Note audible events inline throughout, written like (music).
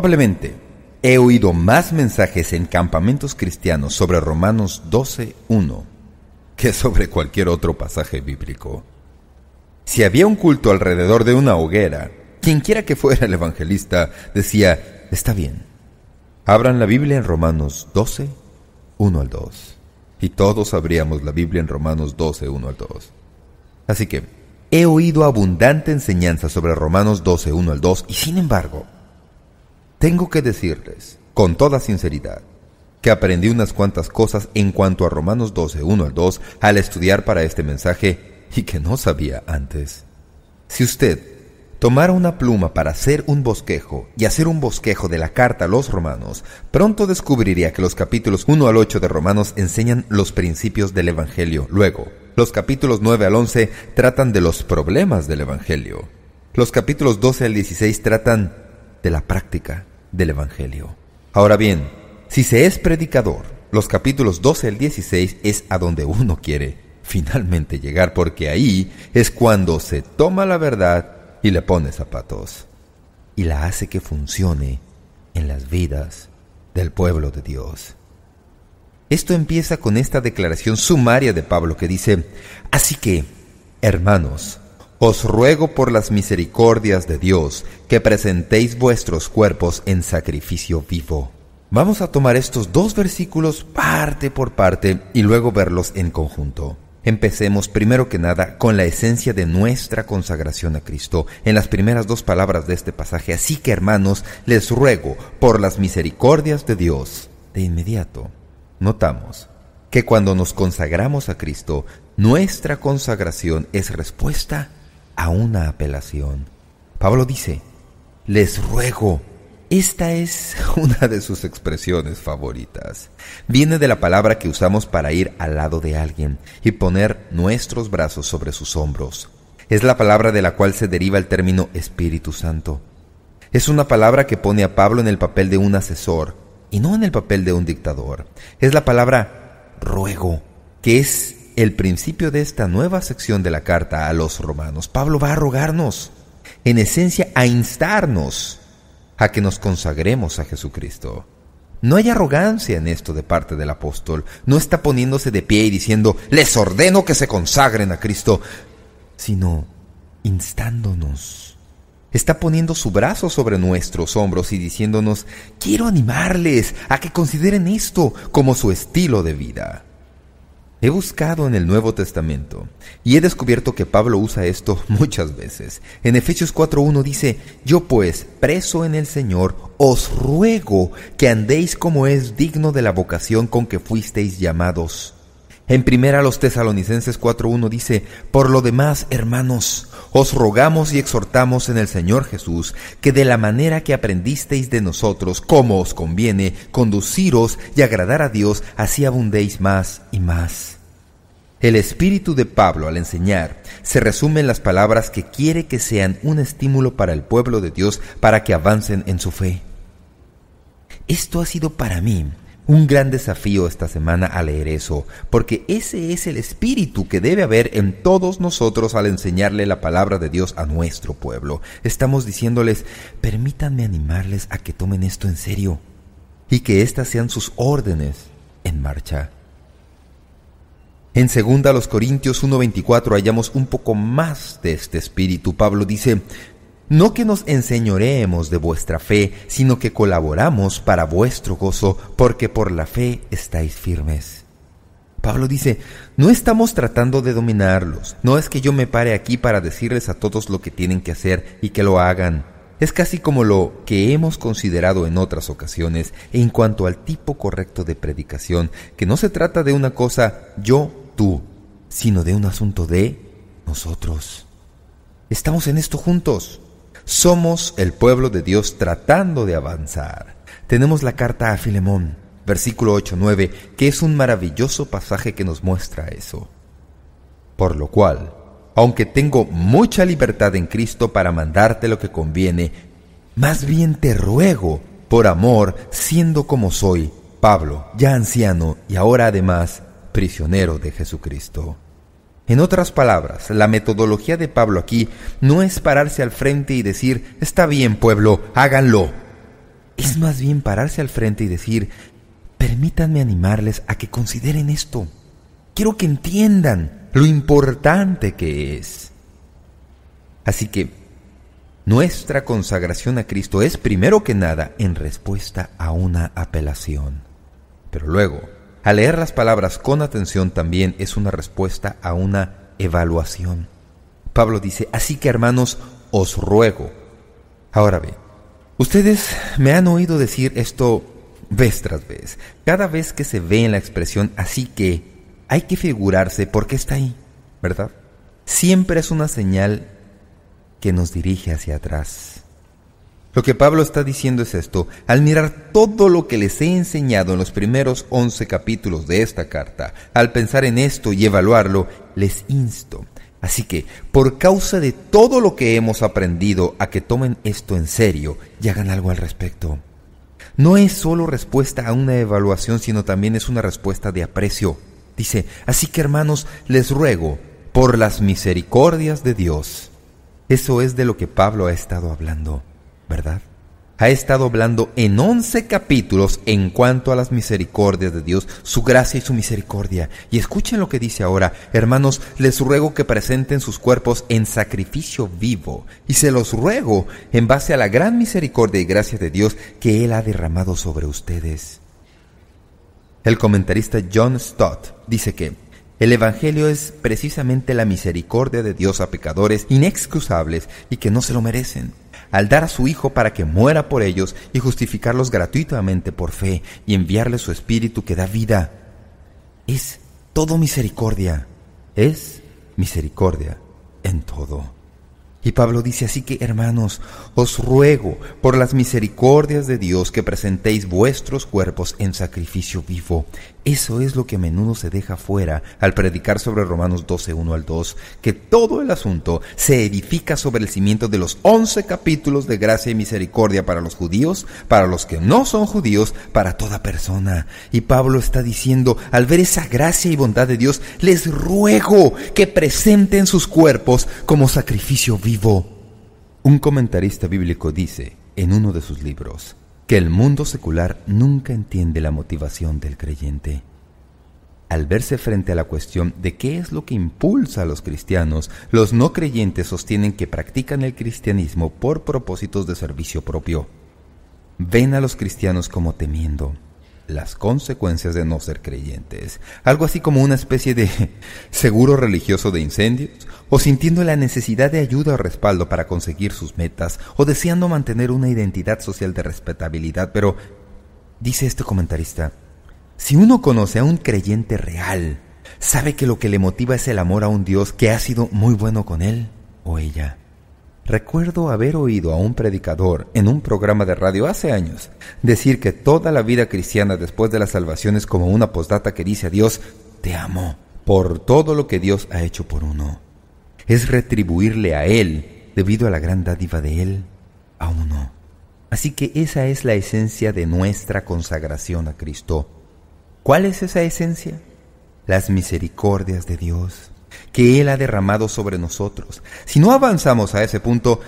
Probablemente he oído más mensajes en campamentos cristianos sobre Romanos 12.1 que sobre cualquier otro pasaje bíblico. Si había un culto alrededor de una hoguera, quienquiera que fuera el evangelista decía, está bien, abran la Biblia en Romanos 121 al 2. Y todos abríamos la Biblia en Romanos 121 al 2. Así que, he oído abundante enseñanza sobre Romanos 121 al 2, y sin embargo, tengo que decirles, con toda sinceridad, que aprendí unas cuantas cosas en cuanto a Romanos 12, 1 al 2 al estudiar para este mensaje y que no sabía antes. Si usted tomara una pluma para hacer un bosquejo y hacer un bosquejo de la carta a los romanos, pronto descubriría que los capítulos 1 al 8 de Romanos enseñan los principios del Evangelio. Luego, los capítulos 9 al 11 tratan de los problemas del Evangelio. Los capítulos 12 al 16 tratan de la práctica del Evangelio. Ahora bien, si se es predicador, los capítulos 12 al 16 es a donde uno quiere finalmente llegar, porque ahí es cuando se toma la verdad y le pone zapatos, y la hace que funcione en las vidas del pueblo de Dios. Esto empieza con esta declaración sumaria de Pablo que dice, así que, hermanos, os ruego por las misericordias de Dios que presentéis vuestros cuerpos en sacrificio vivo. Vamos a tomar estos dos versículos parte por parte y luego verlos en conjunto. Empecemos primero que nada con la esencia de nuestra consagración a Cristo en las primeras dos palabras de este pasaje. Así que hermanos, les ruego por las misericordias de Dios. De inmediato, notamos que cuando nos consagramos a Cristo, nuestra consagración es respuesta a una apelación. Pablo dice, les ruego. Esta es (laughs) una de sus expresiones favoritas. Viene de la palabra que usamos para ir al lado de alguien y poner nuestros brazos sobre sus hombros. Es la palabra de la cual se deriva el término Espíritu Santo. Es una palabra que pone a Pablo en el papel de un asesor y no en el papel de un dictador. Es la palabra ruego, que es el principio de esta nueva sección de la carta a los romanos, Pablo va a rogarnos, en esencia a instarnos a que nos consagremos a Jesucristo. No hay arrogancia en esto de parte del apóstol. No está poniéndose de pie y diciendo, les ordeno que se consagren a Cristo, sino instándonos. Está poniendo su brazo sobre nuestros hombros y diciéndonos, quiero animarles a que consideren esto como su estilo de vida. He buscado en el Nuevo Testamento y he descubierto que Pablo usa esto (laughs) muchas veces. En Efesios 4.1 dice, Yo pues, preso en el Señor, os ruego que andéis como es digno de la vocación con que fuisteis llamados en primera los tesalonicenses 4.1 dice, Por lo demás, hermanos, os rogamos y exhortamos en el Señor Jesús, que de la manera que aprendisteis de nosotros, como os conviene, conduciros y agradar a Dios, así abundéis más y más. El espíritu de Pablo al enseñar se resume en las palabras que quiere que sean un estímulo para el pueblo de Dios para que avancen en su fe. Esto ha sido para mí un gran desafío esta semana a leer eso, porque ese es el espíritu que debe haber en todos nosotros al enseñarle la palabra de Dios a nuestro pueblo. Estamos diciéndoles, permítanme animarles a que tomen esto en serio y que estas sean sus órdenes en marcha. En 2 Corintios 1.24 hallamos un poco más de este espíritu. Pablo dice, no que nos enseñoreemos de vuestra fe, sino que colaboramos para vuestro gozo, porque por la fe estáis firmes. Pablo dice, no estamos tratando de dominarlos, no es que yo me pare aquí para decirles a todos lo que tienen que hacer y que lo hagan. Es casi como lo que hemos considerado en otras ocasiones en cuanto al tipo correcto de predicación, que no se trata de una cosa yo, tú, sino de un asunto de nosotros. Estamos en esto juntos. Somos el pueblo de Dios tratando de avanzar. Tenemos la carta a Filemón, versículo 8-9, que es un maravilloso pasaje que nos muestra eso. Por lo cual, aunque tengo mucha libertad en Cristo para mandarte lo que conviene, más bien te ruego, por amor, siendo como soy, Pablo, ya anciano y ahora además prisionero de Jesucristo. En otras palabras, la metodología de Pablo aquí no es pararse al frente y decir, está bien pueblo, háganlo. Es más bien pararse al frente y decir, permítanme animarles a que consideren esto. Quiero que entiendan lo importante que es. Así que nuestra consagración a Cristo es primero que nada en respuesta a una apelación. Pero luego, al leer las palabras con atención también es una respuesta a una evaluación. Pablo dice, así que hermanos, os ruego. Ahora ve, ustedes me han oído decir esto vez tras vez. Cada vez que se ve en la expresión así que, hay que figurarse por qué está ahí, ¿verdad? Siempre es una señal que nos dirige hacia atrás. Lo que Pablo está diciendo es esto, al mirar todo lo que les he enseñado en los primeros 11 capítulos de esta carta, al pensar en esto y evaluarlo, les insto. Así que, por causa de todo lo que hemos aprendido, a que tomen esto en serio y hagan algo al respecto. No es solo respuesta a una evaluación, sino también es una respuesta de aprecio. Dice, así que hermanos, les ruego, por las misericordias de Dios. Eso es de lo que Pablo ha estado hablando. ¿verdad? Ha estado hablando en 11 capítulos en cuanto a las misericordias de Dios, su gracia y su misericordia. Y escuchen lo que dice ahora, hermanos, les ruego que presenten sus cuerpos en sacrificio vivo. Y se los ruego en base a la gran misericordia y gracia de Dios que Él ha derramado sobre ustedes. El comentarista John Stott dice que el Evangelio es precisamente la misericordia de Dios a pecadores inexcusables y que no se lo merecen al dar a su Hijo para que muera por ellos y justificarlos gratuitamente por fe y enviarle su Espíritu que da vida. Es todo misericordia. Es misericordia en todo. Y Pablo dice así que, hermanos, os ruego por las misericordias de Dios que presentéis vuestros cuerpos en sacrificio vivo, eso es lo que a menudo se deja fuera al predicar sobre Romanos 12, 1 al 2, que todo el asunto se edifica sobre el cimiento de los 11 capítulos de gracia y misericordia para los judíos, para los que no son judíos, para toda persona. Y Pablo está diciendo, al ver esa gracia y bondad de Dios, les ruego que presenten sus cuerpos como sacrificio vivo. Un comentarista bíblico dice en uno de sus libros, que el mundo secular nunca entiende la motivación del creyente. Al verse frente a la cuestión de qué es lo que impulsa a los cristianos, los no creyentes sostienen que practican el cristianismo por propósitos de servicio propio. Ven a los cristianos como temiendo las consecuencias de no ser creyentes, algo así como una especie de (laughs) seguro religioso de incendios o sintiendo la necesidad de ayuda o respaldo para conseguir sus metas, o deseando mantener una identidad social de respetabilidad, pero, dice este comentarista, si uno conoce a un creyente real, sabe que lo que le motiva es el amor a un Dios que ha sido muy bueno con él o ella. Recuerdo haber oído a un predicador en un programa de radio hace años decir que toda la vida cristiana después de la salvación es como una postdata que dice a Dios, te amo por todo lo que Dios ha hecho por uno es retribuirle a Él, debido a la gran dádiva de Él, aún no. Así que esa es la esencia de nuestra consagración a Cristo. ¿Cuál es esa esencia? Las misericordias de Dios que Él ha derramado sobre nosotros. Si no avanzamos a ese punto,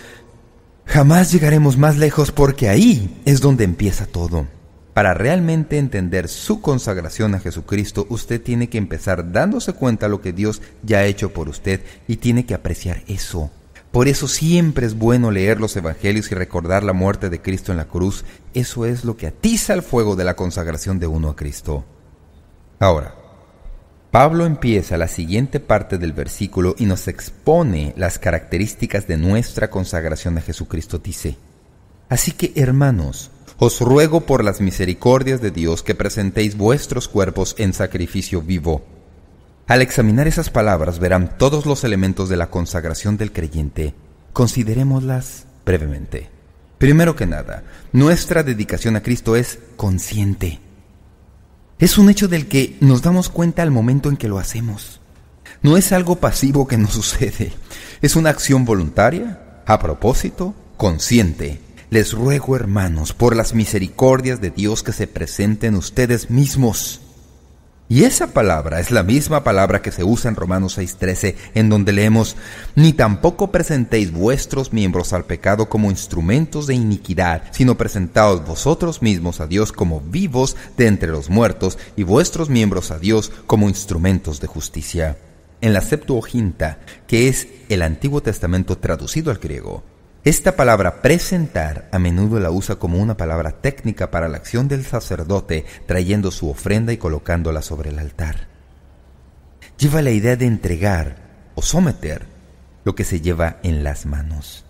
jamás llegaremos más lejos porque ahí es donde empieza todo. Para realmente entender su consagración a Jesucristo, usted tiene que empezar dándose cuenta lo que Dios ya ha hecho por usted y tiene que apreciar eso. Por eso siempre es bueno leer los Evangelios y recordar la muerte de Cristo en la cruz. Eso es lo que atiza el fuego de la consagración de uno a Cristo. Ahora, Pablo empieza la siguiente parte del versículo y nos expone las características de nuestra consagración a Jesucristo. Dice, Así que hermanos, os ruego por las misericordias de Dios que presentéis vuestros cuerpos en sacrificio vivo. Al examinar esas palabras verán todos los elementos de la consagración del creyente. Considerémoslas brevemente. Primero que nada, nuestra dedicación a Cristo es consciente. Es un hecho del que nos damos cuenta al momento en que lo hacemos. No es algo pasivo que nos (laughs) sucede. Es una acción voluntaria, a propósito, consciente, les ruego, hermanos, por las misericordias de Dios que se presenten ustedes mismos. Y esa palabra es la misma palabra que se usa en Romanos 6:13, en donde leemos, Ni tampoco presentéis vuestros miembros al pecado como instrumentos de iniquidad, sino presentaos vosotros mismos a Dios como vivos de entre los muertos, y vuestros miembros a Dios como instrumentos de justicia. En la Septuaginta, que es el Antiguo Testamento traducido al griego, esta palabra presentar a menudo la usa como una palabra técnica para la acción del sacerdote trayendo su ofrenda y colocándola sobre el altar. Lleva la idea de entregar o someter lo que se lleva en las manos.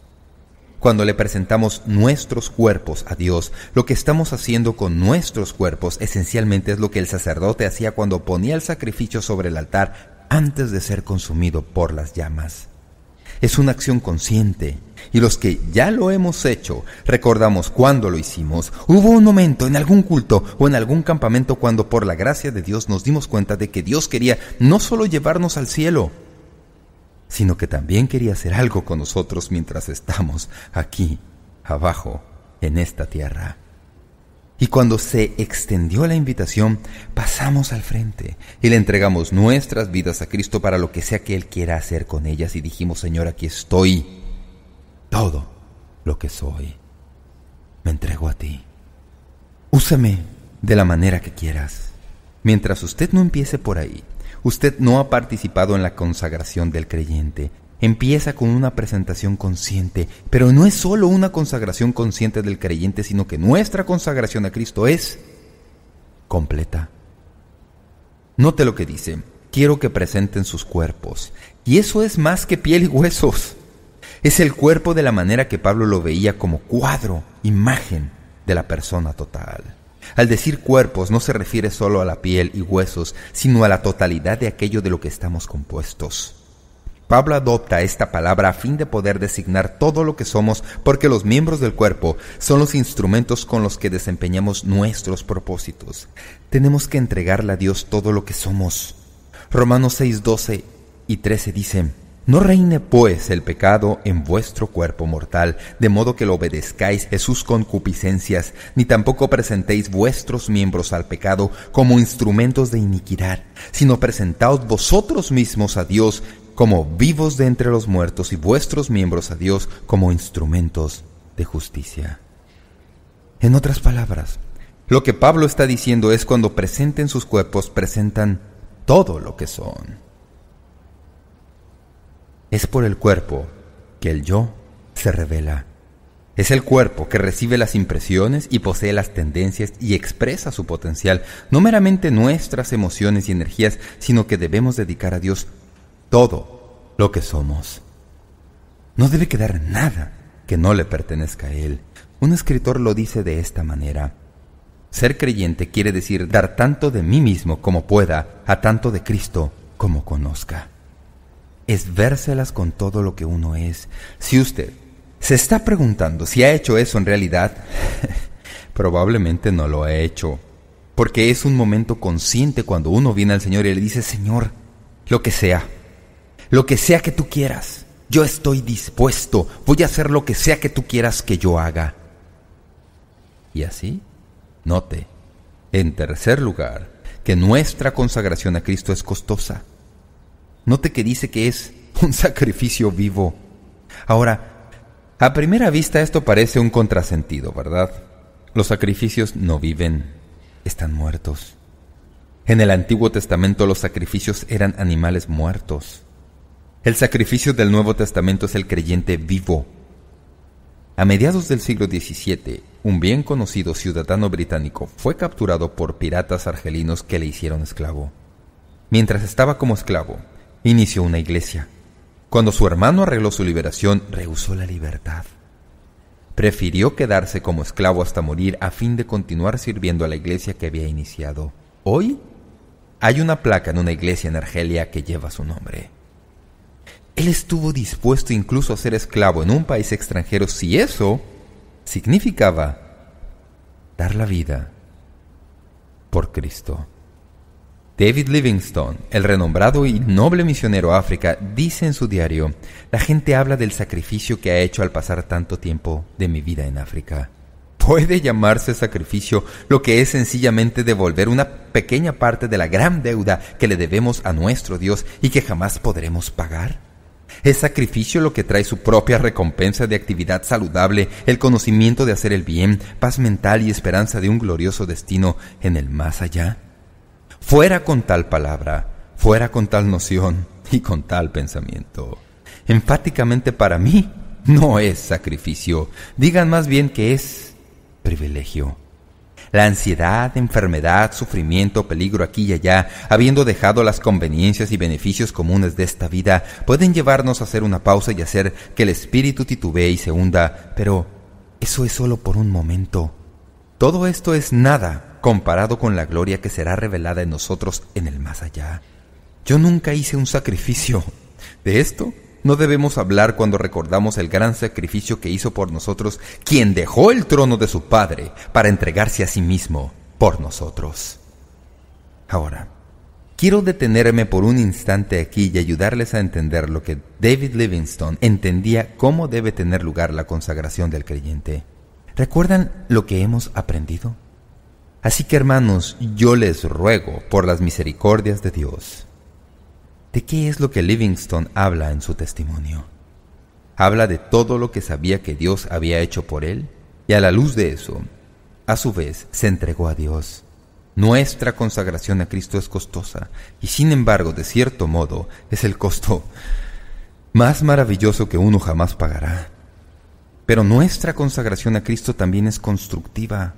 Cuando le presentamos nuestros cuerpos a Dios, lo que estamos haciendo con nuestros cuerpos esencialmente es lo que el sacerdote hacía cuando ponía el sacrificio sobre el altar antes de ser consumido por las llamas. Es una acción consciente, y los que ya lo hemos hecho, recordamos cuándo lo hicimos. Hubo un momento en algún culto o en algún campamento cuando por la gracia de Dios nos dimos cuenta de que Dios quería no solo llevarnos al cielo, sino que también quería hacer algo con nosotros mientras estamos aquí, abajo, en esta tierra. Y cuando se extendió la invitación, pasamos al frente y le entregamos nuestras vidas a Cristo para lo que sea que Él quiera hacer con ellas y dijimos, Señor, aquí estoy todo lo que soy. Me entrego a ti. Úsame de la manera que quieras. Mientras usted no empiece por ahí, usted no ha participado en la consagración del creyente. Empieza con una presentación consciente, pero no es solo una consagración consciente del creyente, sino que nuestra consagración a Cristo es completa. Note lo que dice, quiero que presenten sus cuerpos. Y eso es más que piel y huesos. Es el cuerpo de la manera que Pablo lo veía como cuadro, imagen de la persona total. Al decir cuerpos no se refiere solo a la piel y huesos, sino a la totalidad de aquello de lo que estamos compuestos. Pablo adopta esta palabra a fin de poder designar todo lo que somos porque los miembros del cuerpo son los instrumentos con los que desempeñamos nuestros propósitos. Tenemos que entregarle a Dios todo lo que somos. Romanos 6, 12 y 13 dicen, no reine pues el pecado en vuestro cuerpo mortal, de modo que lo obedezcáis en sus concupiscencias, ni tampoco presentéis vuestros miembros al pecado como instrumentos de iniquidad, sino presentaos vosotros mismos a Dios como vivos de entre los muertos y vuestros miembros a Dios como instrumentos de justicia. En otras palabras, lo que Pablo está diciendo es cuando presenten sus cuerpos, presentan todo lo que son. Es por el cuerpo que el yo se revela. Es el cuerpo que recibe las impresiones y posee las tendencias y expresa su potencial, no meramente nuestras emociones y energías, sino que debemos dedicar a Dios todo lo que somos. No debe quedar nada que no le pertenezca a Él. Un escritor lo dice de esta manera. Ser creyente quiere decir dar tanto de mí mismo como pueda a tanto de Cristo como conozca es vérselas con todo lo que uno es. Si usted se está preguntando si ha hecho eso en realidad, (laughs) probablemente no lo ha hecho. Porque es un momento consciente cuando uno viene al Señor y le dice, Señor, lo que sea, lo que sea que tú quieras, yo estoy dispuesto, voy a hacer lo que sea que tú quieras que yo haga. Y así, note, en tercer lugar, que nuestra consagración a Cristo es costosa. Note que dice que es un (laughs) sacrificio vivo. Ahora, a primera vista esto parece un contrasentido, ¿verdad? Los sacrificios no viven, están muertos. En el Antiguo Testamento los sacrificios eran animales muertos. El sacrificio del Nuevo Testamento es el creyente vivo. A mediados del siglo XVII, un bien conocido ciudadano británico fue capturado por piratas argelinos que le hicieron esclavo. Mientras estaba como esclavo, inició una iglesia. Cuando su hermano arregló su liberación, rehusó la libertad. Prefirió quedarse como esclavo hasta morir a fin de continuar sirviendo a la iglesia que había iniciado. Hoy hay una placa en una iglesia en Argelia que lleva su nombre. Él estuvo dispuesto incluso a ser esclavo en un país extranjero si eso significaba dar la vida por Cristo. David Livingstone, el renombrado y noble misionero a África, dice en su diario, la gente habla del sacrificio que ha hecho al pasar tanto tiempo de mi vida en África. Puede llamarse sacrificio lo que es sencillamente devolver una pequeña parte de la gran deuda que le debemos a nuestro Dios y que jamás podremos pagar. Es sacrificio lo que trae su propia recompensa de actividad saludable, el conocimiento de hacer el bien, paz mental y esperanza de un glorioso destino en el más allá. Fuera con tal palabra, fuera con tal noción y con tal pensamiento. Enfáticamente para mí no es sacrificio, digan más bien que es privilegio. La ansiedad, enfermedad, sufrimiento, peligro aquí y allá, habiendo dejado las conveniencias y beneficios comunes de esta vida, pueden llevarnos a hacer una pausa y hacer que el espíritu titubee y se hunda, pero eso es solo por un momento. Todo esto es nada comparado con la gloria que será revelada en nosotros en el más allá. Yo nunca hice un sacrificio. De esto no debemos hablar cuando recordamos el gran sacrificio que hizo por nosotros quien dejó el trono de su Padre para entregarse a sí mismo por nosotros. Ahora, quiero detenerme por un instante aquí y ayudarles a entender lo que David Livingstone entendía cómo debe tener lugar la consagración del creyente. ¿Recuerdan lo que hemos aprendido? Así que hermanos, yo les ruego por las misericordias de Dios. ¿De qué es lo que Livingstone habla en su testimonio? Habla de todo lo que sabía que Dios había hecho por él y a la luz de eso, a su vez, se entregó a Dios. Nuestra consagración a Cristo es costosa y sin embargo, de cierto modo, es el costo más maravilloso que uno jamás pagará. Pero nuestra consagración a Cristo también es constructiva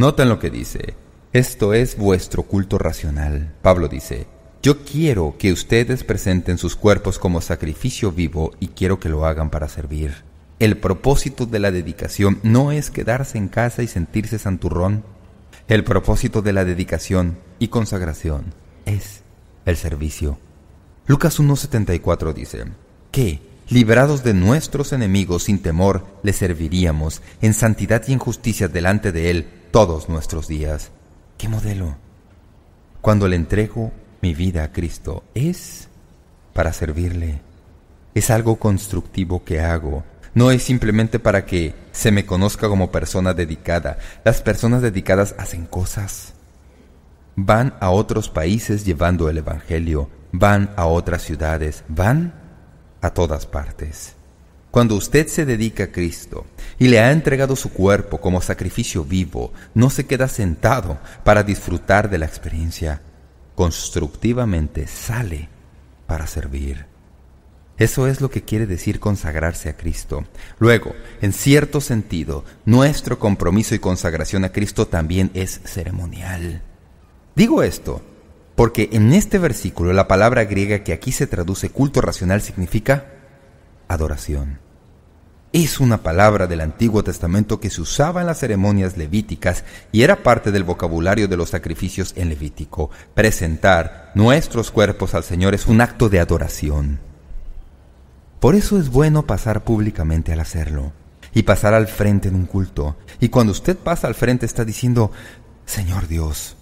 Noten lo que dice. Esto es vuestro culto racional. Pablo dice, yo quiero que ustedes presenten sus cuerpos como sacrificio vivo y quiero que lo hagan para servir. El propósito de la dedicación no es quedarse en casa y sentirse santurrón. El propósito de la dedicación y consagración es el servicio. Lucas 1.74 dice, que, librados de nuestros enemigos sin temor, le serviríamos en santidad y en justicia delante de Él todos nuestros días. ¿Qué modelo? Cuando le entrego mi vida a Cristo, es para servirle. Es algo constructivo que hago. No es simplemente para que se me conozca como persona dedicada. Las personas dedicadas hacen cosas. Van a otros países llevando el Evangelio. Van a otras ciudades. Van a todas partes. Cuando usted se dedica a Cristo y le ha entregado su cuerpo como sacrificio vivo, no se queda sentado para disfrutar de la experiencia. Constructivamente sale para servir. Eso es lo que quiere decir consagrarse a Cristo. Luego, en cierto sentido, nuestro compromiso y consagración a Cristo también es ceremonial. Digo esto porque en este versículo la palabra griega que aquí se traduce culto racional significa adoración. Es una palabra del Antiguo Testamento que se usaba en las ceremonias levíticas y era parte del vocabulario de los sacrificios en Levítico. Presentar nuestros cuerpos al Señor es un acto de adoración. Por eso es bueno pasar públicamente al hacerlo y pasar al frente en un culto. Y cuando usted pasa al frente está diciendo, Señor Dios,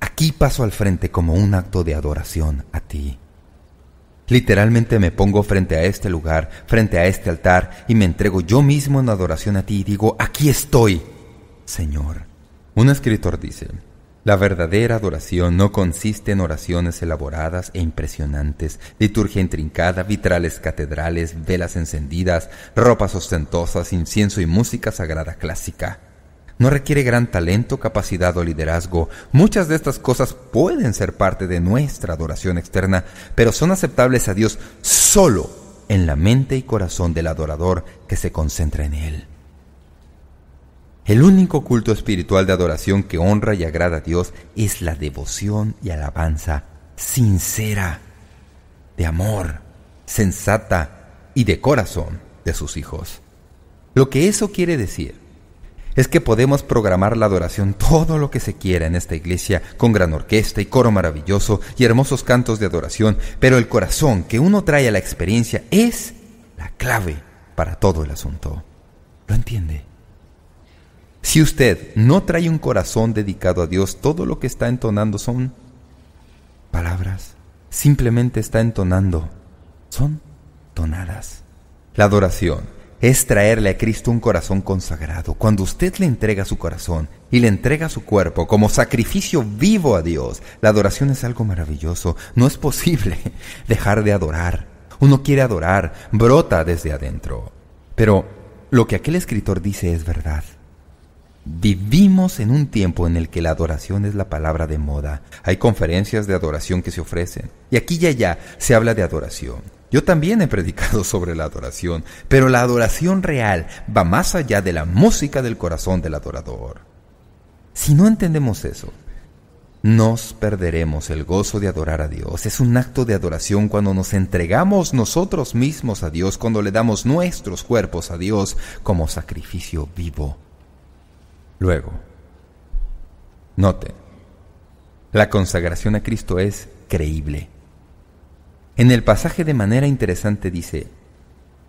aquí paso al frente como un acto de adoración a ti. Literalmente me pongo frente a este lugar, frente a este altar, y me entrego yo mismo en adoración a ti y digo, aquí estoy, Señor. Un escritor dice, la verdadera adoración no consiste en oraciones elaboradas e impresionantes, liturgia intrincada, vitrales catedrales, velas encendidas, ropas ostentosas, incienso y música sagrada clásica. No requiere gran talento, capacidad o liderazgo. Muchas de estas cosas pueden ser parte de nuestra adoración externa, pero son aceptables a Dios solo en la mente y corazón del adorador que se concentra en Él. El único culto espiritual de adoración que honra y agrada a Dios es la devoción y alabanza sincera, de amor, sensata y de corazón de sus hijos. Lo que eso quiere decir es que podemos programar la adoración todo lo que se quiera en esta iglesia, con gran orquesta y coro maravilloso y hermosos cantos de adoración, pero el corazón que uno trae a la experiencia es la clave para todo el asunto. ¿Lo entiende? Si usted no trae un corazón dedicado a Dios, todo lo que está entonando son palabras. Simplemente está entonando. Son tonadas. La adoración es traerle a Cristo un corazón consagrado. Cuando usted le entrega su corazón y le entrega su cuerpo como sacrificio vivo a Dios, la adoración es algo maravilloso. No es posible (laughs) dejar de adorar. Uno quiere adorar, brota desde adentro. Pero lo que aquel escritor dice es verdad. Vivimos en un tiempo en el que la adoración es la palabra de moda. Hay conferencias de adoración que se ofrecen. Y aquí y allá se habla de adoración. Yo también he predicado sobre la adoración, pero la adoración real va más allá de la música del corazón del adorador. Si no entendemos eso, nos perderemos el gozo de adorar a Dios. Es un acto de adoración cuando nos entregamos nosotros mismos a Dios, cuando le damos nuestros cuerpos a Dios como sacrificio vivo. Luego, note, la consagración a Cristo es creíble. En el pasaje de manera interesante dice,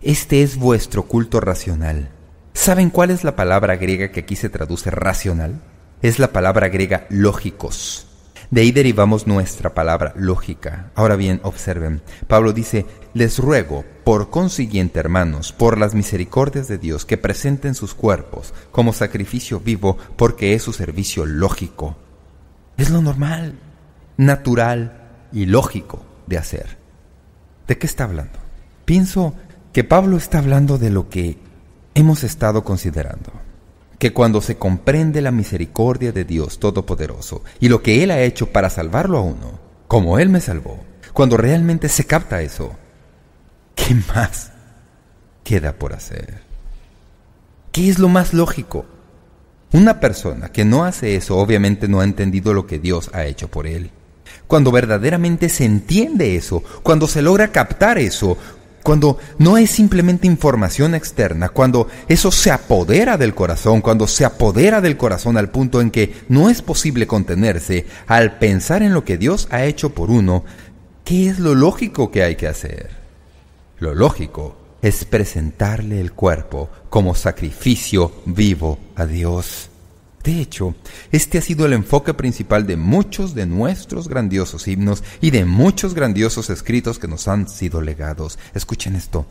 Este es vuestro culto racional. ¿Saben cuál es la palabra griega que aquí se traduce racional? Es la palabra griega lógicos. De ahí derivamos nuestra palabra lógica. Ahora bien, observen, Pablo dice, les ruego, por consiguiente, hermanos, por las misericordias de Dios, que presenten sus cuerpos como sacrificio vivo, porque es su servicio lógico. Es lo normal, natural y lógico de hacer. ¿De qué está hablando? Pienso que Pablo está hablando de lo que hemos estado considerando, que cuando se comprende la misericordia de Dios Todopoderoso y lo que Él ha hecho para salvarlo a uno, como Él me salvó, cuando realmente se capta eso, ¿qué más queda por hacer? ¿Qué es lo más lógico? Una persona que no hace eso obviamente no ha entendido lo que Dios ha hecho por él. Cuando verdaderamente se entiende eso, cuando se logra captar eso, cuando no es simplemente información externa, cuando eso se apodera del corazón, cuando se apodera del corazón al punto en que no es posible contenerse, al pensar en lo que Dios ha hecho por uno, ¿qué es lo lógico que hay que hacer? Lo lógico es presentarle el cuerpo como sacrificio vivo a Dios. De hecho, este ha sido el enfoque principal de muchos de nuestros grandiosos himnos y de muchos grandiosos escritos que nos han sido legados. Escuchen esto.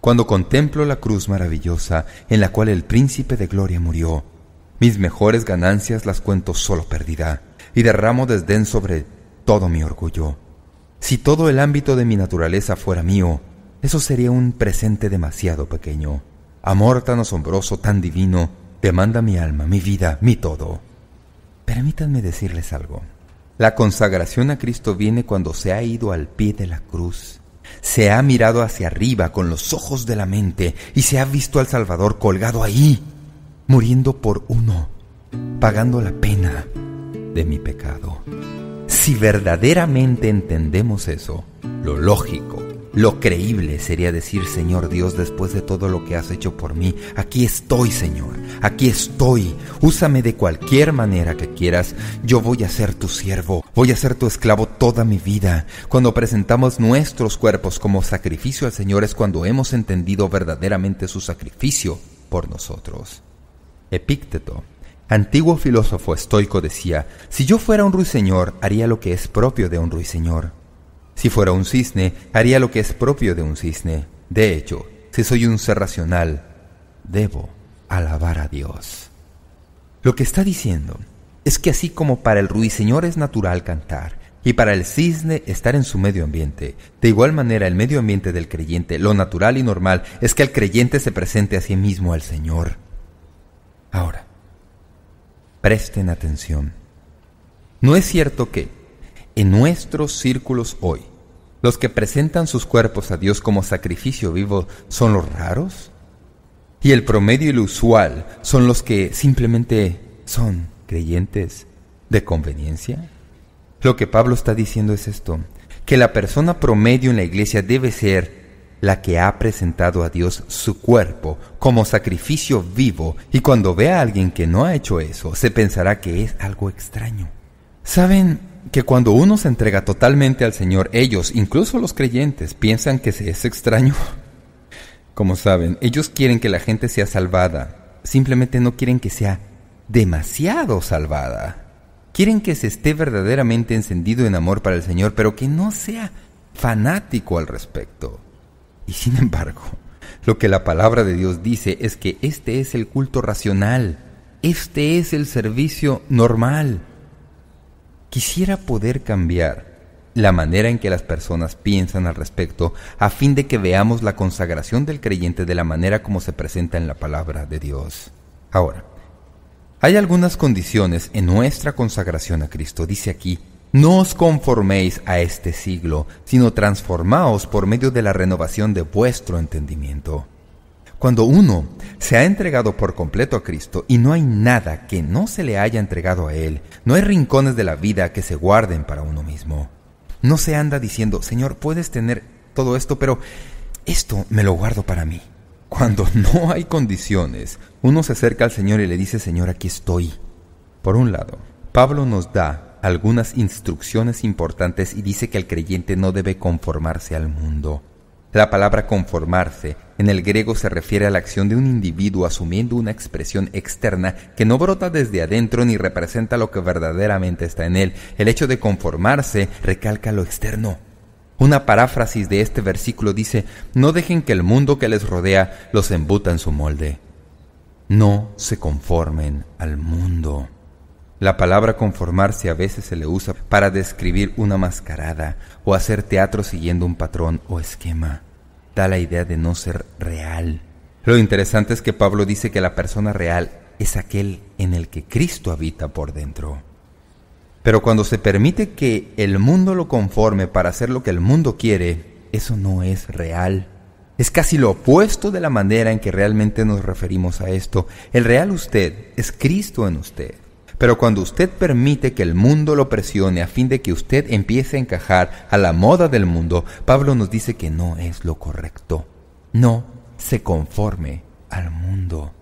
Cuando contemplo la cruz maravillosa en la cual el príncipe de gloria murió, mis mejores ganancias las cuento solo perdida y derramo desdén sobre todo mi orgullo. Si todo el ámbito de mi naturaleza fuera mío, eso sería un presente demasiado pequeño. Amor tan asombroso, tan divino, te manda mi alma, mi vida, mi todo. Permítanme decirles algo. La consagración a Cristo viene cuando se ha ido al pie de la cruz, se ha mirado hacia arriba con los ojos de la mente y se ha visto al Salvador colgado ahí, muriendo por uno, pagando la pena de mi pecado. Si verdaderamente entendemos eso, lo lógico lo creíble sería decir, Señor Dios, después de todo lo que has hecho por mí, aquí estoy, Señor, aquí estoy, úsame de cualquier manera que quieras, yo voy a ser tu siervo, voy a ser tu esclavo toda mi vida. Cuando presentamos nuestros cuerpos como sacrificio al Señor es cuando hemos entendido verdaderamente su sacrificio por nosotros. Epícteto Antiguo filósofo estoico decía, si yo fuera un ruiseñor, haría lo que es propio de un ruiseñor. Si fuera un cisne, haría lo que es propio de un cisne. De hecho, si soy un ser racional, debo alabar a Dios. Lo que está diciendo es que así como para el ruiseñor es natural cantar y para el cisne estar en su medio ambiente, de igual manera el medio ambiente del creyente, lo natural y normal es que el creyente se presente a sí mismo al Señor. Ahora, presten atención. No es cierto que en nuestros círculos hoy, los que presentan sus cuerpos a Dios como sacrificio vivo son los raros? ¿Y el promedio y lo usual son los que simplemente son creyentes de conveniencia? Lo que Pablo está diciendo es esto, que la persona promedio en la iglesia debe ser la que ha presentado a Dios su cuerpo como sacrificio vivo y cuando vea a alguien que no ha hecho eso, se pensará que es algo extraño. ¿Saben? que cuando uno se entrega totalmente al Señor, ellos, incluso los creyentes, piensan que se es extraño. (laughs) Como saben, ellos quieren que la gente sea salvada, simplemente no quieren que sea demasiado salvada. Quieren que se esté verdaderamente encendido en amor para el Señor, pero que no sea fanático al respecto. Y sin (laughs) embargo, lo que la palabra de Dios dice es que este es el culto racional, este es el servicio normal. Quisiera poder cambiar la manera en que las personas piensan al respecto a fin de que veamos la consagración del creyente de la manera como se presenta en la palabra de Dios. Ahora, hay algunas condiciones en nuestra consagración a Cristo. Dice aquí, no os conforméis a este siglo, sino transformaos por medio de la renovación de vuestro entendimiento. Cuando uno se ha entregado por completo a Cristo y no hay nada que no se le haya entregado a Él, no hay rincones de la vida que se guarden para uno mismo. No se anda diciendo, Señor, puedes tener todo esto, pero esto me lo guardo para mí. Cuando (laughs) no hay condiciones, uno se acerca al Señor y le dice, Señor, aquí estoy. Por un lado, Pablo nos da algunas instrucciones importantes y dice que el creyente no debe conformarse al mundo. La palabra conformarse en el griego se refiere a la acción de un individuo asumiendo una expresión externa que no brota desde adentro ni representa lo que verdaderamente está en él. El hecho de conformarse recalca lo externo. Una paráfrasis de este versículo dice, no dejen que el mundo que les rodea los embuta en su molde. No se conformen al mundo. La palabra conformarse a veces se le usa para describir una mascarada o hacer teatro siguiendo un patrón o esquema. Da la idea de no ser real. Lo interesante es que Pablo dice que la persona real es aquel en el que Cristo habita por dentro. Pero cuando se permite que el mundo lo conforme para hacer lo que el mundo quiere, eso no es real. Es casi lo opuesto de la manera en que realmente nos referimos a esto. El real usted es Cristo en usted. Pero cuando usted permite que el mundo lo presione a fin de que usted empiece a encajar a la moda del mundo, Pablo nos dice que no es lo correcto. No se conforme al mundo.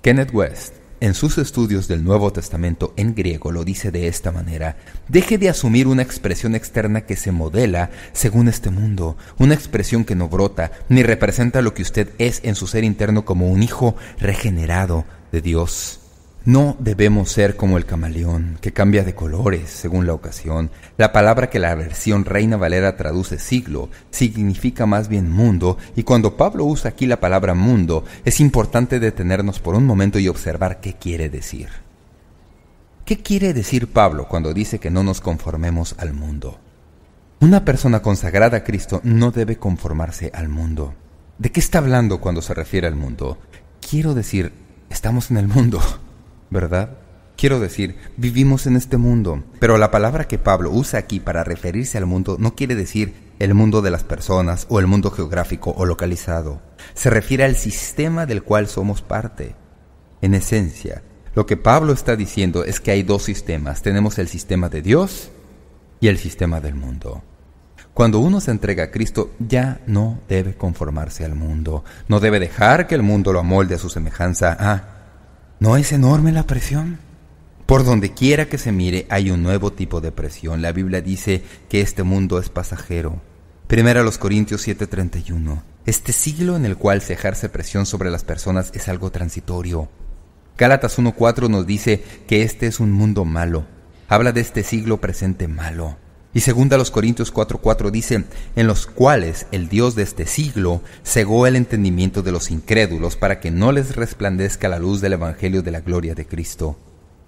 Kenneth West, en sus estudios del Nuevo Testamento en griego, lo dice de esta manera. Deje de asumir una expresión externa que se modela según este mundo, una expresión que no brota ni representa lo que usted es en su ser interno como un hijo regenerado de Dios. No debemos ser como el camaleón, que cambia de colores según la ocasión. La palabra que la versión Reina Valera traduce siglo significa más bien mundo, y cuando Pablo usa aquí la palabra mundo, es importante detenernos por un momento y observar qué quiere decir. ¿Qué quiere decir Pablo cuando dice que no nos conformemos al mundo? Una persona consagrada a Cristo no debe conformarse al mundo. ¿De qué está hablando cuando se refiere al mundo? Quiero decir, estamos en el mundo. ¿verdad? Quiero decir, vivimos en este mundo, pero la palabra que Pablo usa aquí para referirse al mundo no quiere decir el mundo de las personas o el mundo geográfico o localizado. Se refiere al sistema del cual somos parte. En esencia, lo que Pablo está diciendo es que hay dos sistemas. Tenemos el sistema de Dios y el sistema del mundo. Cuando uno se entrega a Cristo, ya no debe conformarse al mundo. No debe dejar que el mundo lo amolde a su semejanza. Ah, ¿No es enorme la presión? Por donde quiera que se mire hay un nuevo tipo de presión. La Biblia dice que este mundo es pasajero. Primera los Corintios 7:31. Este siglo en el cual se ejerce presión sobre las personas es algo transitorio. Gálatas 1:4 nos dice que este es un mundo malo. Habla de este siglo presente malo. Y segunda los Corintios 4:4 dice, en los cuales el Dios de este siglo cegó el entendimiento de los incrédulos para que no les resplandezca la luz del Evangelio de la gloria de Cristo.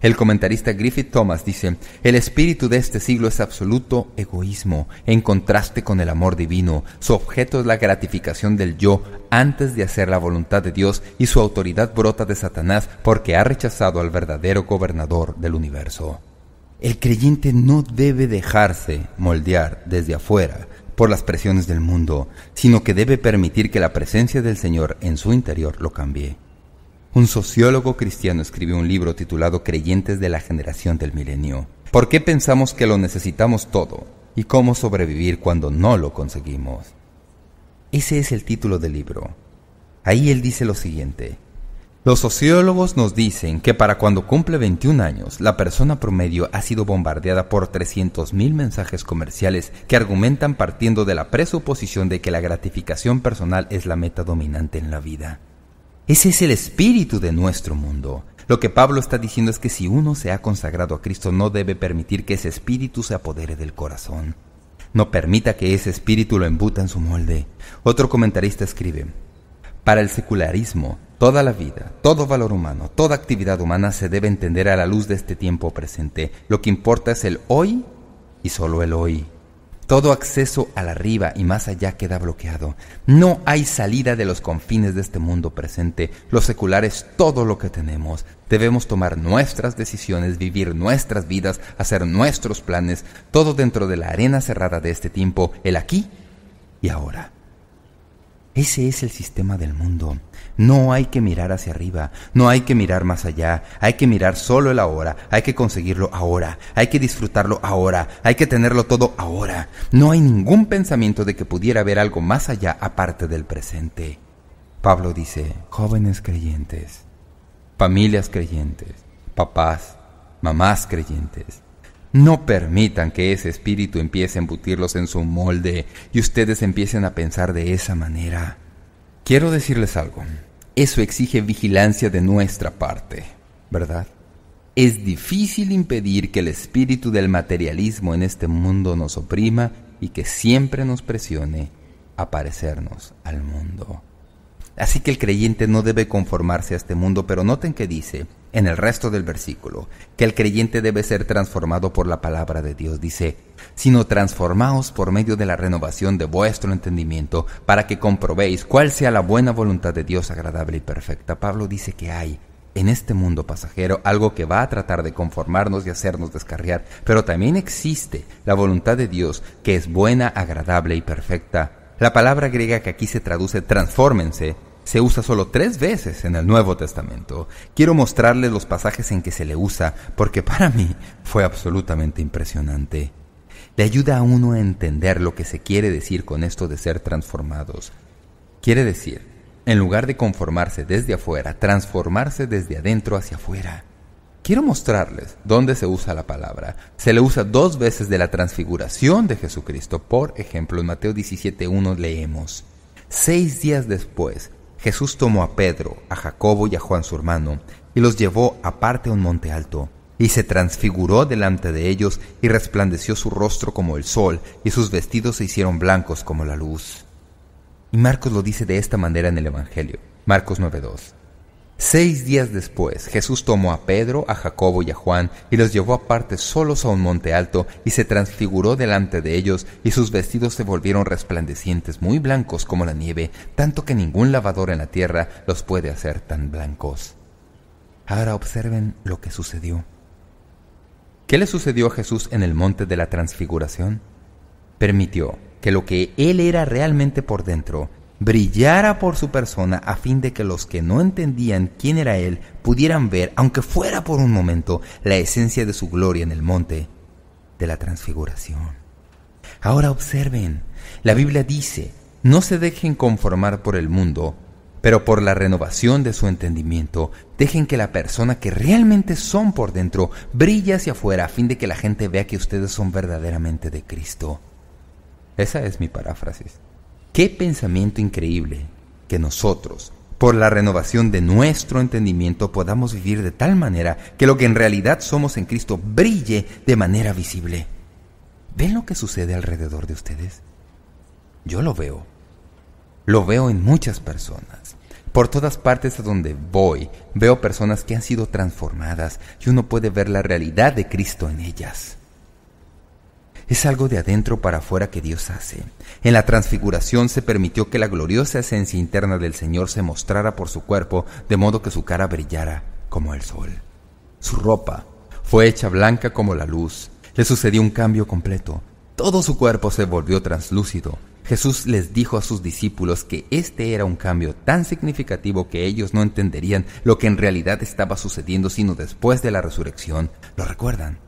El comentarista Griffith Thomas dice, el espíritu de este siglo es absoluto egoísmo, en contraste con el amor divino. Su objeto es la gratificación del yo antes de hacer la voluntad de Dios y su autoridad brota de Satanás porque ha rechazado al verdadero gobernador del universo. El creyente no debe dejarse moldear desde afuera por las presiones del mundo, sino que debe permitir que la presencia del Señor en su interior lo cambie. Un sociólogo cristiano escribió un libro titulado Creyentes de la generación del milenio. ¿Por qué pensamos que lo necesitamos todo? ¿Y cómo sobrevivir cuando no lo conseguimos? Ese es el título del libro. Ahí él dice lo siguiente. Los sociólogos nos dicen que para cuando cumple 21 años, la persona promedio ha sido bombardeada por 300.000 mensajes comerciales que argumentan partiendo de la presuposición de que la gratificación personal es la meta dominante en la vida. Ese es el espíritu de nuestro mundo. Lo que Pablo está diciendo es que si uno se ha consagrado a Cristo no debe permitir que ese espíritu se apodere del corazón. No permita que ese espíritu lo embuta en su molde. Otro comentarista escribe, para el secularismo, Toda la vida, todo valor humano, toda actividad humana se debe entender a la luz de este tiempo presente. Lo que importa es el hoy y solo el hoy. Todo acceso la arriba y más allá queda bloqueado. No hay salida de los confines de este mundo presente. Lo secular es todo lo que tenemos. Debemos tomar nuestras decisiones, vivir nuestras vidas, hacer nuestros planes, todo dentro de la arena cerrada de este tiempo, el aquí y ahora. Ese es el sistema del mundo. No hay que mirar hacia arriba, no hay que mirar más allá, hay que mirar solo el ahora, hay que conseguirlo ahora, hay que disfrutarlo ahora, hay que tenerlo todo ahora. No hay ningún pensamiento de que pudiera haber algo más allá aparte del presente. Pablo dice, jóvenes creyentes, familias creyentes, papás, mamás creyentes, no permitan que ese espíritu empiece a embutirlos en su molde y ustedes empiecen a pensar de esa manera. Quiero decirles algo. Eso exige vigilancia de nuestra parte, ¿verdad? Es difícil impedir que el espíritu del materialismo en este mundo nos oprima y que siempre nos presione a parecernos al mundo. Así que el creyente no debe conformarse a este mundo, pero noten que dice, en el resto del versículo, que el creyente debe ser transformado por la palabra de Dios. Dice, sino transformaos por medio de la renovación de vuestro entendimiento, para que comprobéis cuál sea la buena voluntad de Dios agradable y perfecta. Pablo dice que hay en este mundo pasajero algo que va a tratar de conformarnos y hacernos descarriar, pero también existe la voluntad de Dios que es buena, agradable y perfecta. La palabra griega que aquí se traduce transfórmense se usa solo tres veces en el Nuevo Testamento. Quiero mostrarles los pasajes en que se le usa, porque para mí fue absolutamente impresionante. Le ayuda a uno a entender lo que se quiere decir con esto de ser transformados. Quiere decir, en lugar de conformarse desde afuera, transformarse desde adentro hacia afuera. Quiero mostrarles dónde se usa la palabra. Se le usa dos veces de la transfiguración de Jesucristo. Por ejemplo, en Mateo 17.1 leemos, Seis días después, Jesús tomó a Pedro, a Jacobo y a Juan su hermano, y los llevó aparte a un monte alto, y se transfiguró delante de ellos, y resplandeció su rostro como el sol, y sus vestidos se hicieron blancos como la luz. Y Marcos lo dice de esta manera en el Evangelio. Marcos Seis días después, Jesús tomó a Pedro, a Jacobo y a Juan y los llevó aparte solos a un monte alto y se transfiguró delante de ellos y sus vestidos se volvieron resplandecientes, muy blancos como la nieve, tanto que ningún lavador en la tierra los puede hacer tan blancos. Ahora observen lo que sucedió. ¿Qué le sucedió a Jesús en el monte de la transfiguración? Permitió que lo que él era realmente por dentro brillara por su persona a fin de que los que no entendían quién era Él pudieran ver, aunque fuera por un momento, la esencia de su gloria en el monte de la transfiguración. Ahora observen, la Biblia dice, no se dejen conformar por el mundo, pero por la renovación de su entendimiento, dejen que la persona que realmente son por dentro brille hacia afuera a fin de que la gente vea que ustedes son verdaderamente de Cristo. Esa es mi paráfrasis. Qué pensamiento increíble que nosotros, por la renovación de nuestro entendimiento, podamos vivir de tal manera que lo que en realidad somos en Cristo brille de manera visible. ¿Ven lo que sucede alrededor de ustedes? Yo lo veo. Lo veo en muchas personas. Por todas partes a donde voy, veo personas que han sido transformadas y uno puede ver la realidad de Cristo en ellas. Es algo de adentro para afuera que Dios hace. En la transfiguración se permitió que la gloriosa esencia interna del Señor se mostrara por su cuerpo, de modo que su cara brillara como el sol. Su ropa fue hecha blanca como la luz. Le sucedió un cambio completo. Todo su cuerpo se volvió translúcido. Jesús les dijo a sus discípulos que este era un cambio tan significativo que ellos no entenderían lo que en realidad estaba sucediendo sino después de la resurrección. ¿Lo recuerdan?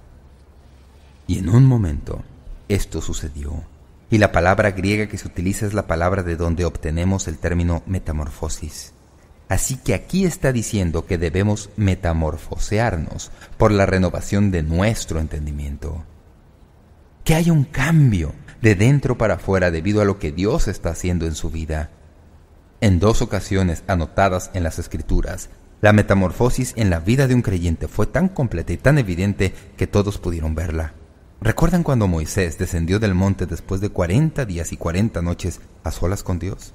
Y en un momento, esto sucedió. Y la palabra griega que se utiliza es la palabra de donde obtenemos el término metamorfosis. Así que aquí está diciendo que debemos metamorfosearnos por la renovación de nuestro entendimiento. Que hay un cambio de dentro para afuera debido a lo que Dios está haciendo en su vida. En dos ocasiones anotadas en las Escrituras, la metamorfosis en la vida de un creyente fue tan completa y tan evidente que todos pudieron verla. ¿Recuerdan cuando Moisés descendió del monte después de cuarenta días y cuarenta noches a solas con Dios?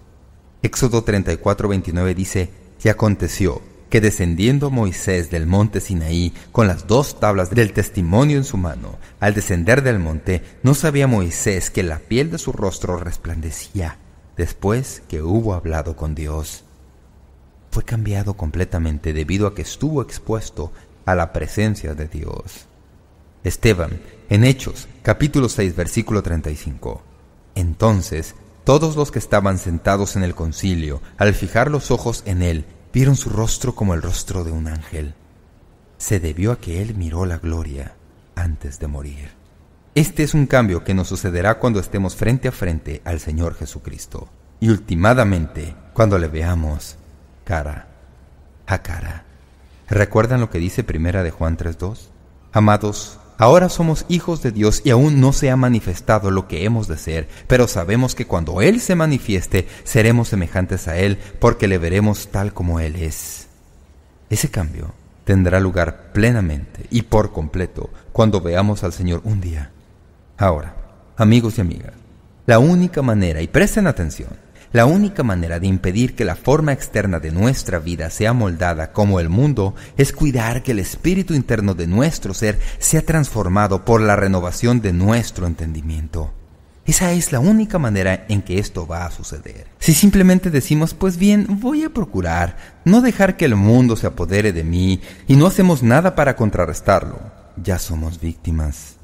Éxodo 34:29 dice, Y aconteció que descendiendo Moisés del monte Sinaí con las dos tablas del testimonio en su mano, al descender del monte, no sabía Moisés que la piel de su rostro resplandecía después que hubo hablado con Dios. Fue cambiado completamente debido a que estuvo expuesto a la presencia de Dios. Esteban en Hechos, capítulo 6, versículo 35. Entonces, todos los que estaban sentados en el concilio, al fijar los ojos en él, vieron su rostro como el rostro de un ángel. Se debió a que él miró la gloria antes de morir. Este es un cambio que nos sucederá cuando estemos frente a frente al Señor Jesucristo y ultimadamente cuando le veamos cara a cara. ¿Recuerdan lo que dice Primera de Juan 3:2? Amados, Ahora somos hijos de Dios y aún no se ha manifestado lo que hemos de ser, pero sabemos que cuando Él se manifieste seremos semejantes a Él porque le veremos tal como Él es. Ese cambio tendrá lugar plenamente y por completo cuando veamos al Señor un día. Ahora, amigos y amigas, la única manera, y presten atención, la única manera de impedir que la forma externa de nuestra vida sea moldada como el mundo es cuidar que el espíritu interno de nuestro ser sea transformado por la renovación de nuestro entendimiento. Esa es la única manera en que esto va a suceder. Si simplemente decimos, pues bien, voy a procurar no dejar que el mundo se apodere de mí y no hacemos nada para contrarrestarlo, ya somos víctimas.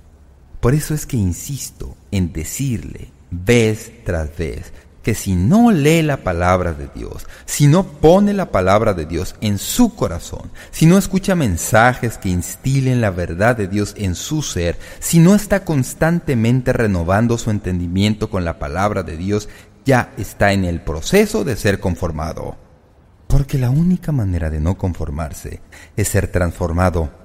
Por eso es que insisto en decirle vez tras vez que si no lee la palabra de Dios, si no pone la palabra de Dios en su corazón, si no escucha mensajes que instilen la verdad de Dios en su ser, si no está constantemente renovando su entendimiento con la palabra de Dios, ya está en el proceso de ser conformado. Porque la única manera de no conformarse es ser transformado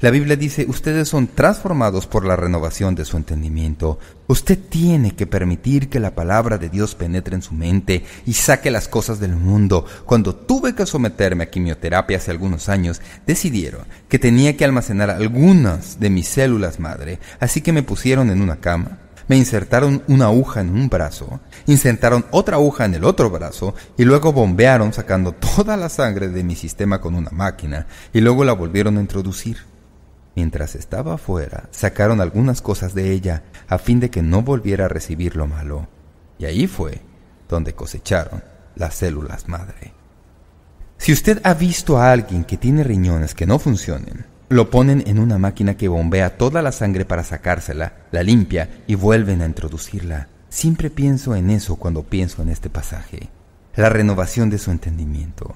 la Biblia dice, ustedes son transformados por la renovación de su entendimiento. Usted tiene que permitir que la palabra de Dios penetre en su mente y saque las cosas del mundo. Cuando tuve que someterme a quimioterapia hace algunos años, decidieron que tenía que almacenar algunas de mis células madre, así que me pusieron en una cama, me insertaron una aguja en un brazo, insertaron otra aguja en el otro brazo y luego bombearon sacando toda la sangre de mi sistema con una máquina y luego la volvieron a introducir. Mientras estaba afuera, sacaron algunas cosas de ella a fin de que no volviera a recibir lo malo. Y ahí fue donde cosecharon las células madre. Si usted ha visto a alguien que tiene riñones que no funcionen, lo ponen en una máquina que bombea toda la sangre para sacársela, la limpia y vuelven a introducirla. Siempre pienso en eso cuando pienso en este pasaje. La renovación de su entendimiento.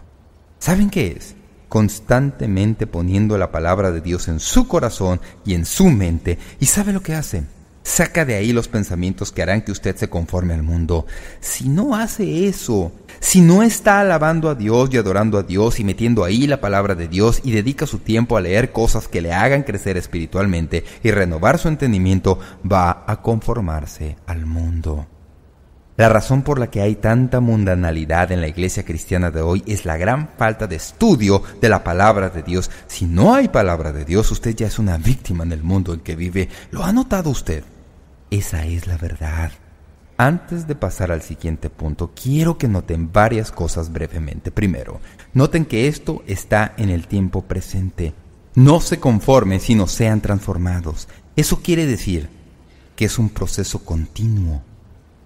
¿Saben qué es? constantemente poniendo la palabra de Dios en su corazón y en su mente, y sabe lo que hace. Saca de ahí los pensamientos que harán que usted se conforme al mundo. Si no hace eso, si no está alabando a Dios y adorando a Dios y metiendo ahí la palabra de Dios y dedica su tiempo a leer cosas que le hagan crecer espiritualmente y renovar su entendimiento, va a conformarse al mundo. La razón por la que hay tanta mundanalidad en la iglesia cristiana de hoy es la gran falta de estudio de la palabra de Dios. Si no hay palabra de Dios, usted ya es una víctima en el mundo en que vive. ¿Lo ha notado usted? Esa es la verdad. Antes de pasar al siguiente punto, quiero que noten varias cosas brevemente. Primero, noten que esto está en el tiempo presente. No se conformen, sino sean transformados. Eso quiere decir que es un proceso continuo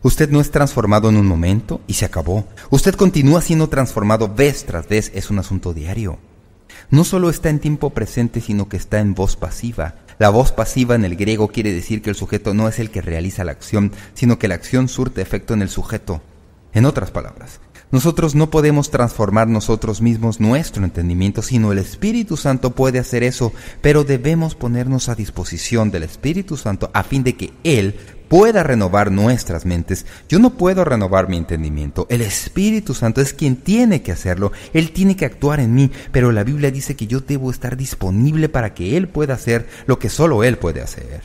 Usted no es transformado en un momento y se acabó. Usted continúa siendo transformado vez tras vez. Es un asunto diario. No solo está en tiempo presente, sino que está en voz pasiva. La voz pasiva en el griego quiere decir que el sujeto no es el que realiza la acción, sino que la acción surte efecto en el sujeto. En otras palabras, nosotros no podemos transformar nosotros mismos nuestro entendimiento, sino el Espíritu Santo puede hacer eso, pero debemos ponernos a disposición del Espíritu Santo a fin de que Él pueda renovar nuestras mentes. Yo no puedo renovar mi entendimiento. El Espíritu Santo es quien tiene que hacerlo. Él tiene que actuar en mí. Pero la Biblia dice que yo debo estar disponible para que Él pueda hacer lo que solo Él puede hacer.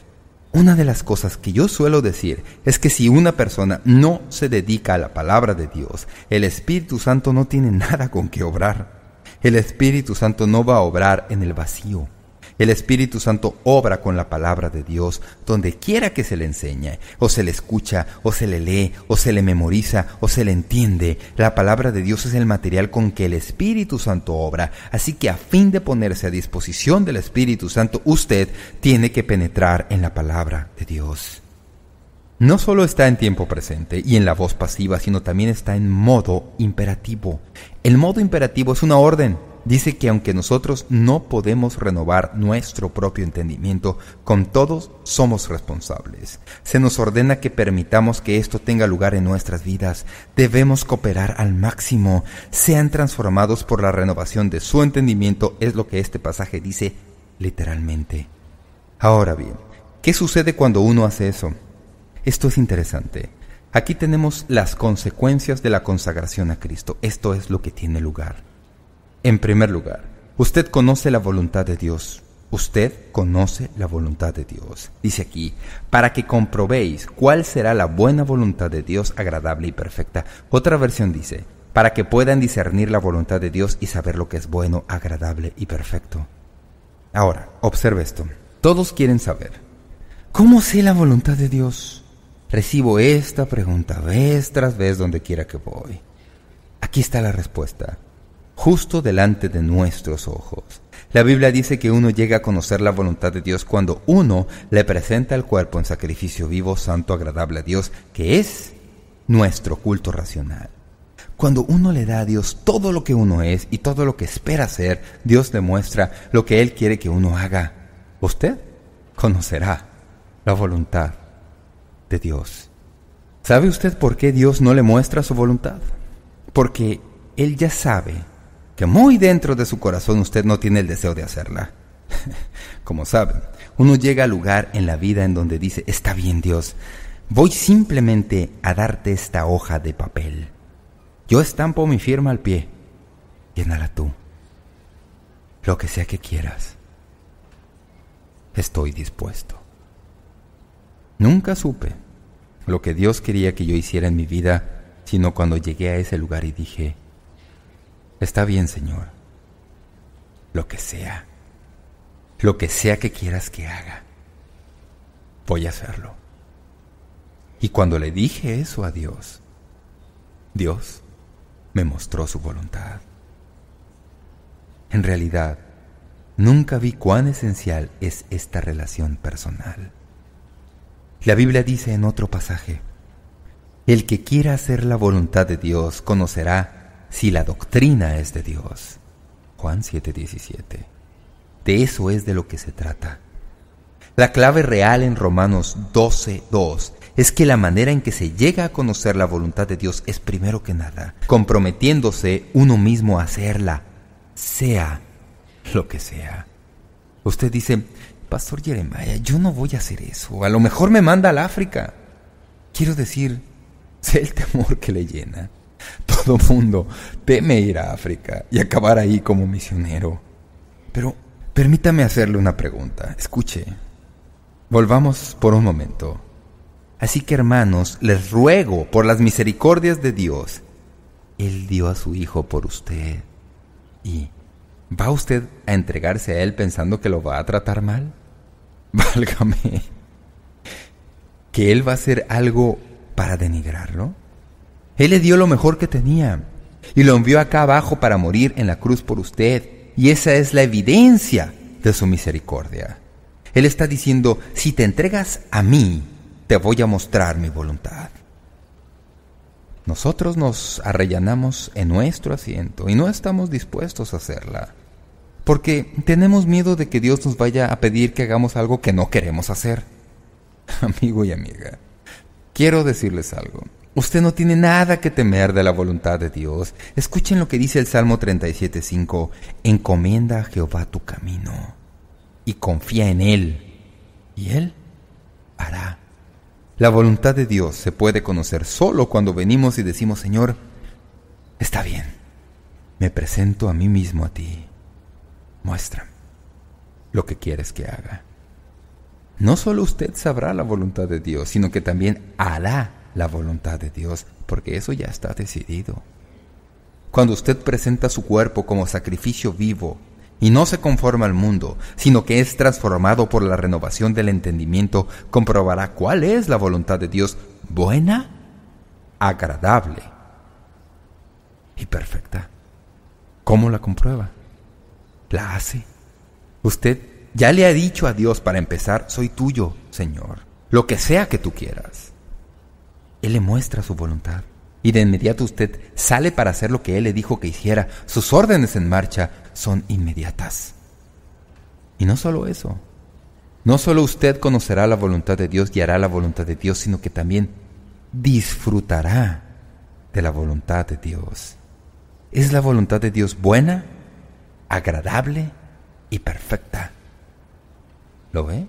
Una de las cosas que yo suelo decir es que si una persona no se dedica a la palabra de Dios, el Espíritu Santo no tiene nada con que obrar. El Espíritu Santo no va a obrar en el vacío. El Espíritu Santo obra con la palabra de Dios donde quiera que se le enseñe, o se le escucha, o se le lee, o se le memoriza, o se le entiende. La palabra de Dios es el material con que el Espíritu Santo obra, así que a fin de ponerse a disposición del Espíritu Santo, usted tiene que penetrar en la palabra de Dios. No solo está en tiempo presente y en la voz pasiva, sino también está en modo imperativo. El modo imperativo es una orden, dice que aunque nosotros no podemos renovar nuestro propio entendimiento, con todos somos responsables. Se nos ordena que permitamos que esto tenga lugar en nuestras vidas. Debemos cooperar al máximo. Sean transformados por la renovación de su entendimiento, es lo que este pasaje dice literalmente. Ahora bien, ¿qué sucede cuando uno hace eso? Esto es interesante. Aquí tenemos las consecuencias de la consagración a Cristo. Esto es lo que tiene lugar. En primer lugar, usted conoce la voluntad de Dios. Usted conoce la voluntad de Dios. Dice aquí, para que comprobéis cuál será la buena voluntad de Dios agradable y perfecta. Otra versión dice, para que puedan discernir la voluntad de Dios y saber lo que es bueno, agradable y perfecto. Ahora, observe esto. Todos quieren saber, ¿cómo sé la voluntad de Dios? Recibo esta pregunta vez tras vez donde quiera que voy. Aquí está la respuesta justo delante de nuestros ojos. La Biblia dice que uno llega a conocer la voluntad de Dios cuando uno le presenta el cuerpo en sacrificio vivo, santo, agradable a Dios, que es nuestro culto racional. Cuando uno le da a Dios todo lo que uno es y todo lo que espera ser, Dios demuestra lo que Él quiere que uno haga. Usted conocerá la voluntad de Dios. ¿Sabe usted por qué Dios no le muestra su voluntad? Porque Él ya sabe que muy dentro de su corazón usted no tiene el deseo de hacerla. (laughs) Como saben, uno llega al lugar en la vida en donde dice, está bien Dios, voy simplemente a darte esta hoja de papel. Yo estampo mi firma al pie, llénala tú, lo que sea que quieras. Estoy dispuesto. Nunca supe lo que Dios quería que yo hiciera en mi vida, sino cuando llegué a ese lugar y dije, Está bien, Señor. Lo que sea. Lo que sea que quieras que haga. Voy a hacerlo. Y cuando le dije eso a Dios, Dios me mostró su voluntad. En realidad, nunca vi cuán esencial es esta relación personal. La Biblia dice en otro pasaje, El que quiera hacer la voluntad de Dios conocerá si la doctrina es de Dios. Juan 7:17. De eso es de lo que se trata. La clave real en Romanos 12:2 es que la manera en que se llega a conocer la voluntad de Dios es primero que nada, comprometiéndose uno mismo a hacerla, sea lo que sea. Usted dice, Pastor Jeremiah, yo no voy a hacer eso, a lo mejor me manda al África. Quiero decir, (laughs) sé el temor que le llena. (laughs) Todo mundo teme ir a África y acabar ahí como misionero. Pero permítame hacerle una pregunta. Escuche. Volvamos por un momento. Así que hermanos, les ruego por las misericordias de Dios. Él dio a su hijo por usted. ¿Y va usted a entregarse a él pensando que lo va a tratar mal? (laughs) Válgame. ¿Que él va a hacer algo para denigrarlo? Él le dio lo mejor que tenía y lo envió acá abajo para morir en la cruz por usted. Y esa es la evidencia de su misericordia. Él está diciendo, si te entregas a mí, te voy a mostrar mi voluntad. Nosotros nos arrellanamos en nuestro asiento y no estamos dispuestos a hacerla, porque tenemos miedo de que Dios nos vaya a pedir que hagamos algo que no queremos hacer. (laughs) Amigo y amiga, quiero decirles algo. Usted no tiene nada que temer de la voluntad de Dios. Escuchen lo que dice el Salmo 37.5. Encomienda a Jehová tu camino y confía en Él, y Él hará. La voluntad de Dios se puede conocer solo cuando venimos y decimos, Señor, está bien, me presento a mí mismo a ti. muestra lo que quieres que haga. No solo usted sabrá la voluntad de Dios, sino que también hará la voluntad de Dios, porque eso ya está decidido. Cuando usted presenta su cuerpo como sacrificio vivo y no se conforma al mundo, sino que es transformado por la renovación del entendimiento, comprobará cuál es la voluntad de Dios buena, agradable y perfecta. ¿Cómo la comprueba? La hace. Usted ya le ha dicho a Dios para empezar, soy tuyo, Señor, lo que sea que tú quieras. Él le muestra su voluntad. Y de inmediato usted sale para hacer lo que Él le dijo que hiciera. Sus órdenes en marcha son inmediatas. Y no solo eso. No solo usted conocerá la voluntad de Dios y hará la voluntad de Dios, sino que también disfrutará de la voluntad de Dios. ¿Es la voluntad de Dios buena, agradable y perfecta? ¿Lo ve?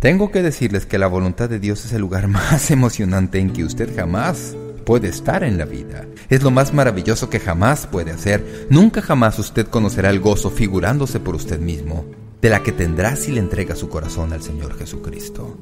Tengo que decirles que la voluntad de Dios es el lugar (laughs) más emocionante en que usted jamás puede estar en la vida. Es lo más maravilloso que jamás puede hacer. Nunca jamás usted conocerá el gozo figurándose por usted mismo, de la que tendrá si le entrega su corazón al Señor Jesucristo.